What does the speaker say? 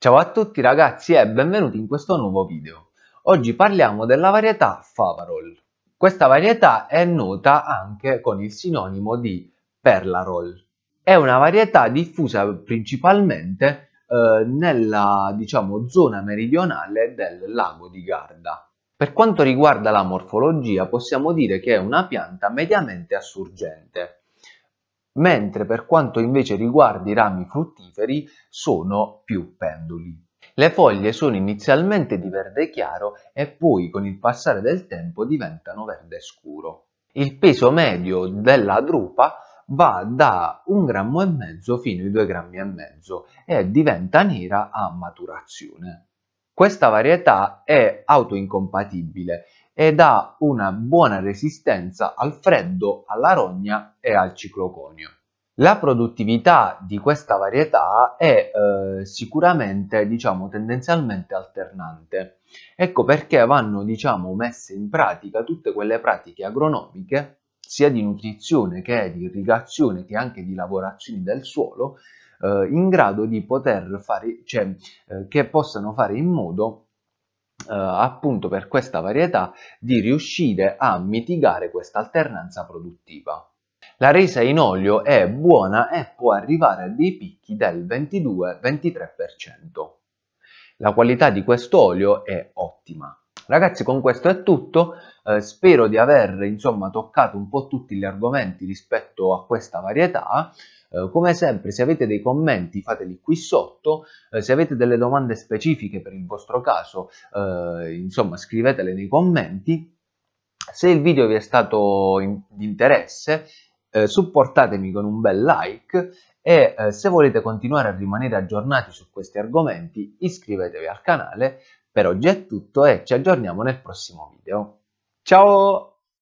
Ciao a tutti ragazzi e benvenuti in questo nuovo video. Oggi parliamo della varietà Favarol. Questa varietà è nota anche con il sinonimo di Perlarol. È una varietà diffusa principalmente eh, nella diciamo, zona meridionale del lago di Garda. Per quanto riguarda la morfologia possiamo dire che è una pianta mediamente assurgente, mentre per quanto invece riguarda i rami fruttiferi sono più penduli. Le foglie sono inizialmente di verde chiaro e poi con il passare del tempo diventano verde scuro. Il peso medio della drupa va da un grammo e mezzo fino ai 2,5 grammi e mezzo e diventa nera a maturazione. Questa varietà è autoincompatibile ed ha una buona resistenza al freddo, alla rogna e al cicloconio. La produttività di questa varietà è eh, sicuramente, diciamo, tendenzialmente alternante. Ecco perché vanno, diciamo, messe in pratica tutte quelle pratiche agronomiche, sia di nutrizione che di irrigazione che anche di lavorazione del suolo, eh, in grado di poter fare, cioè, eh, che possano fare in modo eh, appunto per questa varietà di riuscire a mitigare questa alternanza produttiva. La resa in olio è buona e può arrivare a dei picchi del 22-23%. La qualità di questo olio è ottima. Ragazzi con questo è tutto, eh, spero di aver insomma toccato un po' tutti gli argomenti rispetto a questa varietà, eh, come sempre se avete dei commenti fateli qui sotto, eh, se avete delle domande specifiche per il vostro caso eh, insomma scrivetele nei commenti, se il video vi è stato in, di interesse eh, supportatemi con un bel like e eh, se volete continuare a rimanere aggiornati su questi argomenti iscrivetevi al canale. Per oggi è tutto e ci aggiorniamo nel prossimo video. Ciao!